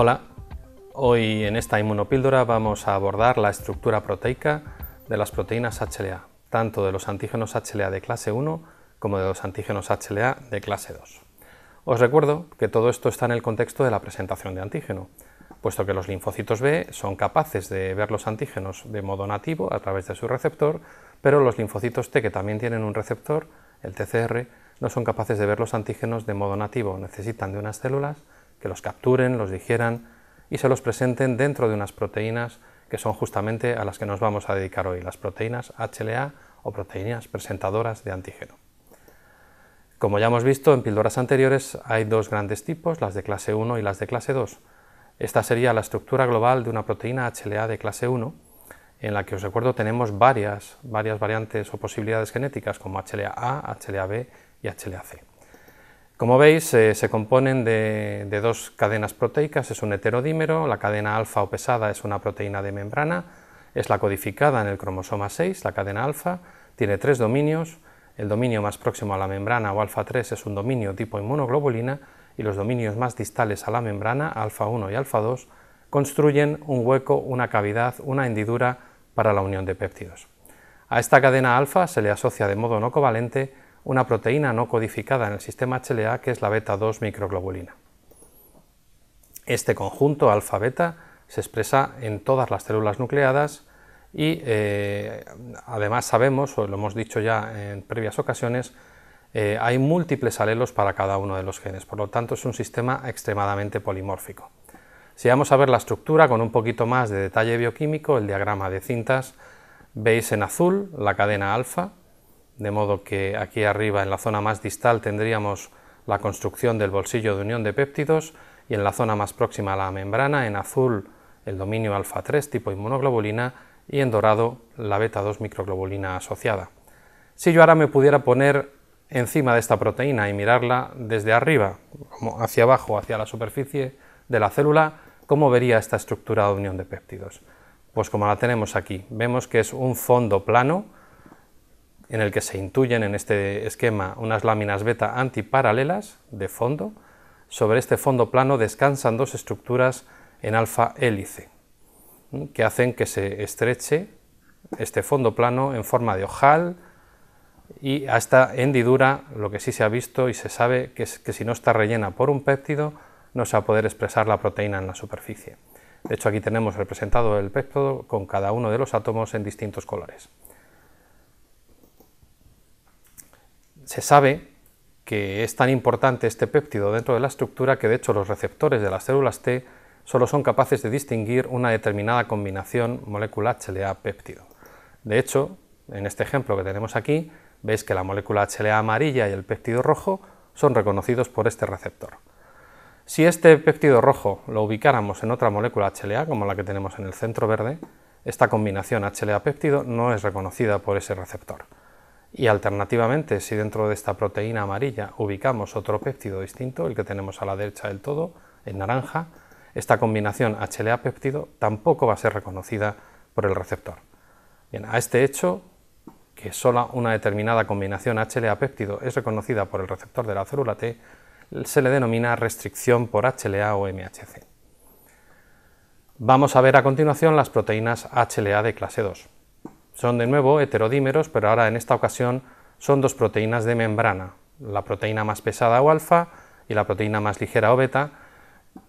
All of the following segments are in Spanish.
Hola, hoy en esta inmunopíldora vamos a abordar la estructura proteica de las proteínas HLA, tanto de los antígenos HLA de clase 1 como de los antígenos HLA de clase 2. Os recuerdo que todo esto está en el contexto de la presentación de antígeno, puesto que los linfocitos B son capaces de ver los antígenos de modo nativo a través de su receptor, pero los linfocitos T que también tienen un receptor, el TCR, no son capaces de ver los antígenos de modo nativo, necesitan de unas células que los capturen, los digieran y se los presenten dentro de unas proteínas que son justamente a las que nos vamos a dedicar hoy, las proteínas HLA o proteínas presentadoras de antígeno. Como ya hemos visto en píldoras anteriores, hay dos grandes tipos, las de clase 1 y las de clase 2. Esta sería la estructura global de una proteína HLA de clase 1, en la que os recuerdo tenemos varias, varias variantes o posibilidades genéticas como HLA-A, HLA-B y HLA-C. Como veis, eh, se componen de, de, dos cadenas proteicas, es un heterodímero, la cadena alfa o pesada es una proteína de membrana, es la codificada en el cromosoma 6, la cadena alfa, tiene tres dominios, el dominio más próximo a la membrana o alfa 3 es un dominio tipo inmunoglobulina y los dominios más distales a la membrana, alfa 1 y alfa 2, construyen un hueco, una cavidad, una hendidura para la unión de péptidos. A esta cadena alfa se le asocia de modo no covalente una proteína no codificada en el sistema HLA que es la beta-2 microglobulina. Este conjunto alfa-beta se expresa en todas las células nucleadas y eh, además sabemos, o lo hemos dicho ya en previas ocasiones, eh, hay múltiples alelos para cada uno de los genes, por lo tanto es un sistema extremadamente polimórfico. Si vamos a ver la estructura con un poquito más de detalle bioquímico, el diagrama de cintas, veis en azul la cadena alfa, de modo que aquí arriba en la zona más distal tendríamos la construcción del bolsillo de unión de péptidos y en la zona más próxima a la membrana, en azul, el dominio alfa 3 tipo inmunoglobulina y en dorado la beta 2 microglobulina asociada. Si yo ahora me pudiera poner encima de esta proteína y mirarla desde arriba, hacia abajo, hacia la superficie de la célula, ¿cómo vería esta estructura de unión de péptidos? Pues como la tenemos aquí, vemos que es un fondo plano, en el que se intuyen en este esquema unas láminas beta antiparalelas de fondo. Sobre este fondo plano descansan dos estructuras en alfa hélice que hacen que se estreche este fondo plano en forma de ojal y a esta hendidura lo que sí se ha visto y se sabe es que si no está rellena por un péptido no se va a poder expresar la proteína en la superficie. De hecho aquí tenemos representado el péptido con cada uno de los átomos en distintos colores. se sabe que es tan importante este péptido dentro de la estructura que de hecho los receptores de las células T solo son capaces de distinguir una determinada combinación molécula HLA-péptido. De hecho, en este ejemplo que tenemos aquí, veis que la molécula HLA amarilla y el péptido rojo son reconocidos por este receptor. Si este péptido rojo lo ubicáramos en otra molécula HLA, como la que tenemos en el centro verde, esta combinación HLA-péptido no es reconocida por ese receptor y alternativamente si dentro de esta proteína amarilla ubicamos otro péptido distinto, el que tenemos a la derecha del todo, en naranja, esta combinación HLA péptido tampoco va a ser reconocida por el receptor. a este hecho, que solo una determinada combinación HLA péptido es reconocida por el receptor de la célula T, se le denomina restricción por HLA o MHC. Vamos a ver a continuación las proteínas HLA de clase 2. Son de nuevo heterodímeros, pero ahora en esta ocasión son dos proteínas de membrana. La proteína más pesada o alfa y la proteína más ligera o beta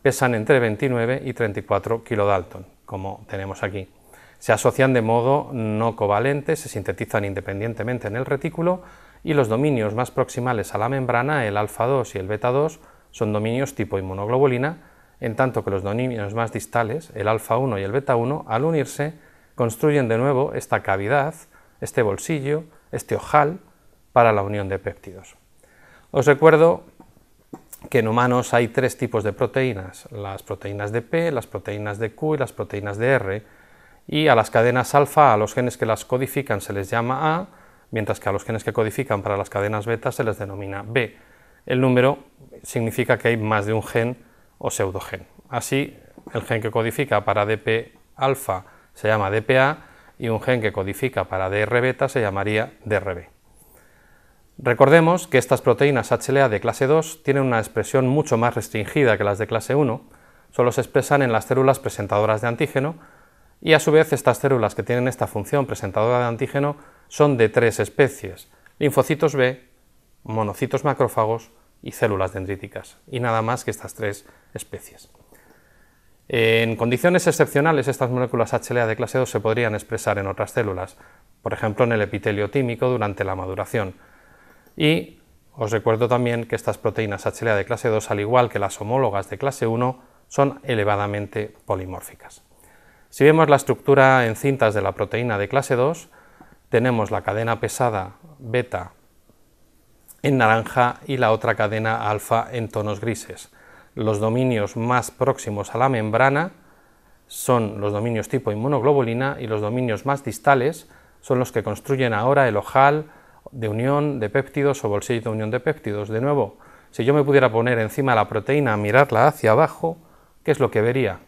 pesan entre 29 y 34 kilodalton, como tenemos aquí. Se asocian de modo no covalente, se sintetizan independientemente en el retículo y los dominios más proximales a la membrana, el alfa 2 y el beta 2, son dominios tipo inmunoglobulina, en tanto que los dominios más distales, el alfa 1 y el beta 1, al unirse, construyen de nuevo esta cavidad, este bolsillo, este ojal para la unión de péptidos. Os recuerdo que en humanos hay tres tipos de proteínas, las proteínas de P, las proteínas de Q y las proteínas de R, y a las cadenas alfa, a los genes que las codifican se les llama A, mientras que a los genes que codifican para las cadenas beta se les denomina B. El número significa que hay más de un gen o pseudogen. Así, el gen que codifica para DP alfa se llama DPA y un gen que codifica para DR beta se llamaría DRB. Recordemos que estas proteínas HLA de clase 2 tienen una expresión mucho más restringida que las de clase 1, solo se expresan en las células presentadoras de antígeno y a su vez estas células que tienen esta función presentadora de antígeno son de tres especies, linfocitos B, monocitos macrófagos y células dendríticas, y nada más que estas tres especies. En condiciones excepcionales, estas moléculas HLA de clase 2 se podrían expresar en otras células, por ejemplo en el epitelio tímico durante la maduración. Y os recuerdo también que estas proteínas HLA de clase 2, al igual que las homólogas de clase 1, son elevadamente polimórficas. Si vemos la estructura en cintas de la proteína de clase 2, tenemos la cadena pesada beta en naranja y la otra cadena alfa en tonos grises los dominios más próximos a la membrana son los dominios tipo inmunoglobulina y los dominios más distales son los que construyen ahora el ojal de unión de péptidos o bolsillo de unión de péptidos. De nuevo, si yo me pudiera poner encima la proteína, mirarla hacia abajo, ¿qué es lo que vería?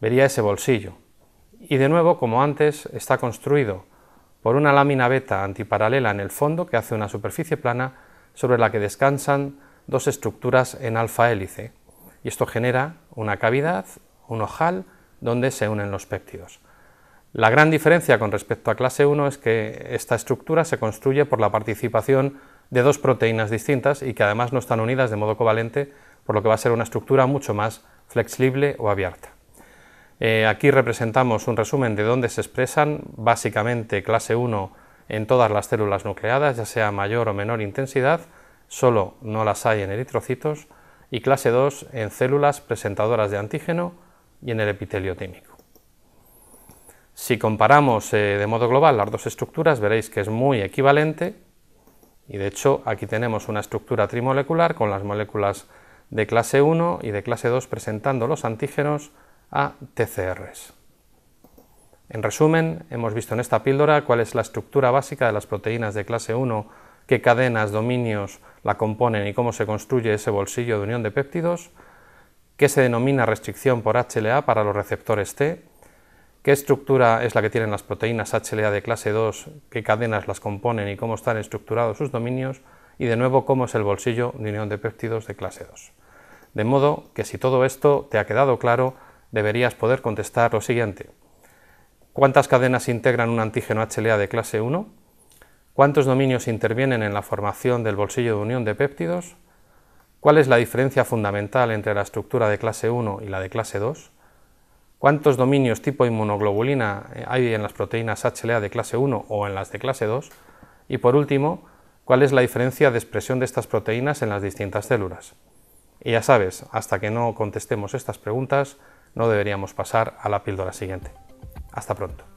Vería ese bolsillo. Y de nuevo, como antes, está construido por una lámina beta antiparalela en el fondo que hace una superficie plana sobre la que descansan dos estructuras en alfa hélice y esto genera una cavidad, un ojal, donde se unen los péptidos. La gran diferencia con respecto a clase 1 es que esta estructura se construye por la participación de dos proteínas distintas y que además no están unidas de modo covalente, por lo que va a ser una estructura mucho más flexible o abierta. Eh, aquí representamos un resumen de dónde se expresan básicamente clase 1 en todas las células nucleadas, ya sea mayor o menor intensidad, solo no las hay en eritrocitos, y clase 2 en células presentadoras de antígeno y en el epitelio tímico. Si comparamos eh, de modo global las dos estructuras, veréis que es muy equivalente y de hecho aquí tenemos una estructura trimolecular con las moléculas de clase 1 y de clase 2 presentando los antígenos a TCRs. En resumen, hemos visto en esta píldora cuál es la estructura básica de las proteínas de clase 1 qué cadenas, dominios la componen y cómo se construye ese bolsillo de unión de péptidos, qué se denomina restricción por HLA para los receptores T, qué estructura es la que tienen las proteínas HLA de clase 2, qué cadenas las componen y cómo están estructurados sus dominios, y de nuevo cómo es el bolsillo de unión de péptidos de clase 2. De modo que si todo esto te ha quedado claro, deberías poder contestar lo siguiente. ¿Cuántas cadenas integran un antígeno HLA de clase 1? ¿Cuántos dominios intervienen en la formación del bolsillo de unión de péptidos? ¿Cuál es la diferencia fundamental entre la estructura de clase 1 y la de clase 2? ¿Cuántos dominios tipo inmunoglobulina eh, hay en las proteínas HLA de clase 1 o en las de clase 2? Y por último, ¿cuál es la diferencia de expresión de estas proteínas en las distintas células? Y ya sabes, hasta que no contestemos estas preguntas, no deberíamos pasar a la píldora siguiente. Hasta pronto.